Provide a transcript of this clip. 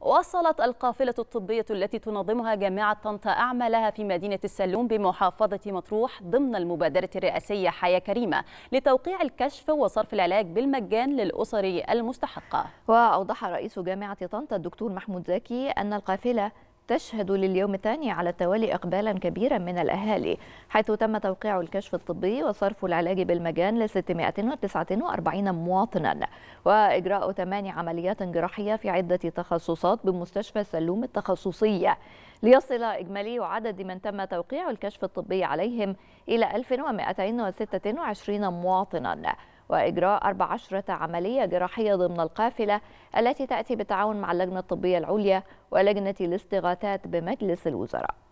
وصلت القافلة الطبية التي تنظمها جامعة طنطا أعمالها في مدينة السلوم بمحافظة مطروح ضمن المبادرة الرئاسية حياة كريمة لتوقيع الكشف وصرف العلاج بالمجان للأسر المستحقة وأوضح رئيس جامعة طنطا الدكتور محمود زكي أن القافلة تشهد لليوم الثاني على التوالي إقبالا كبيرا من الأهالي حيث تم توقيع الكشف الطبي وصرف العلاج بالمجان ل 649 مواطنا وإجراء ثماني عمليات جراحية في عدة تخصصات بمستشفى سلوم التخصصية ليصل إجمالي عدد من تم توقيع الكشف الطبي عليهم إلى 1226 مواطنا وإجراء 14 عملية جراحية ضمن القافلة التي تأتي بالتعاون مع اللجنة الطبية العليا ولجنة الاستغاثات بمجلس الوزراء